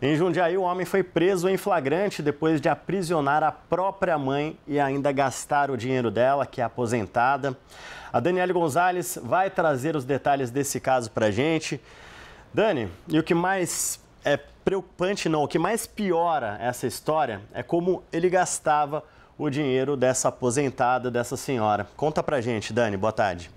Em Jundiaí, o homem foi preso em flagrante depois de aprisionar a própria mãe e ainda gastar o dinheiro dela, que é aposentada. A Daniele Gonzalez vai trazer os detalhes desse caso para gente. Dani, e o que mais é preocupante, não, o que mais piora essa história é como ele gastava o dinheiro dessa aposentada, dessa senhora. Conta pra gente, Dani, boa tarde.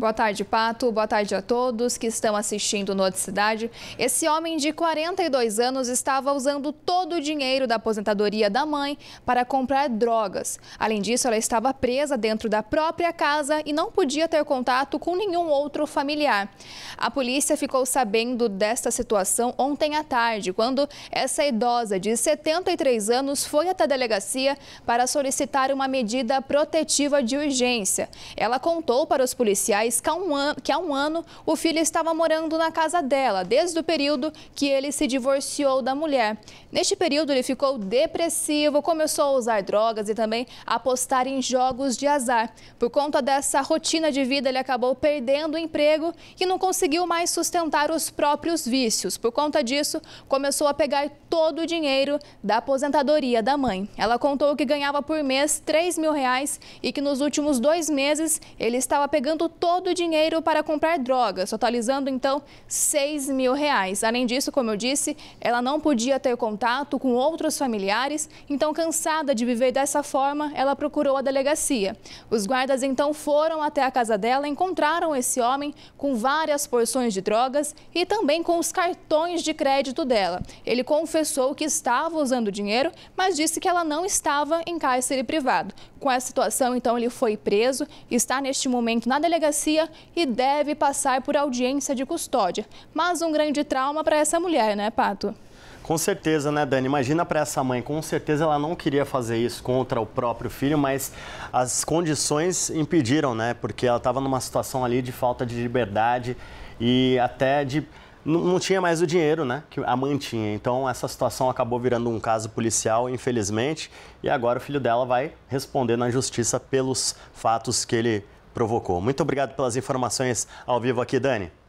Boa tarde, Pato. Boa tarde a todos que estão assistindo no Cidade. Esse homem de 42 anos estava usando todo o dinheiro da aposentadoria da mãe para comprar drogas. Além disso, ela estava presa dentro da própria casa e não podia ter contato com nenhum outro familiar. A polícia ficou sabendo desta situação ontem à tarde, quando essa idosa de 73 anos foi até a delegacia para solicitar uma medida protetiva de urgência. Ela contou para os policiais que há, um ano, que há um ano o filho estava morando na casa dela, desde o período que ele se divorciou da mulher. Neste período, ele ficou depressivo, começou a usar drogas e também apostar em jogos de azar. Por conta dessa rotina de vida, ele acabou perdendo o emprego e não conseguiu mais sustentar os próprios vícios. Por conta disso, começou a pegar todo o dinheiro da aposentadoria da mãe. Ela contou que ganhava por mês 3 mil reais e que nos últimos dois meses ele estava pegando todo todo o dinheiro para comprar drogas, totalizando então 6 mil reais. Além disso, como eu disse, ela não podia ter contato com outros familiares, então cansada de viver dessa forma, ela procurou a delegacia. Os guardas então foram até a casa dela, encontraram esse homem com várias porções de drogas e também com os cartões de crédito dela. Ele confessou que estava usando o dinheiro, mas disse que ela não estava em cárcere privado. Com essa situação, então, ele foi preso, está neste momento na delegacia delegacia e deve passar por audiência de custódia. Mas um grande trauma para essa mulher, né, Pato? Com certeza, né, Dani? Imagina para essa mãe, com certeza ela não queria fazer isso contra o próprio filho, mas as condições impediram, né? Porque ela estava numa situação ali de falta de liberdade e até de não, tinha mais o dinheiro, né? Que a mãe tinha. Então essa situação acabou virando um caso policial, infelizmente. E agora o filho dela vai responder na justiça pelos fatos que ele provocou. Muito obrigado pelas informações ao vivo aqui, Dani.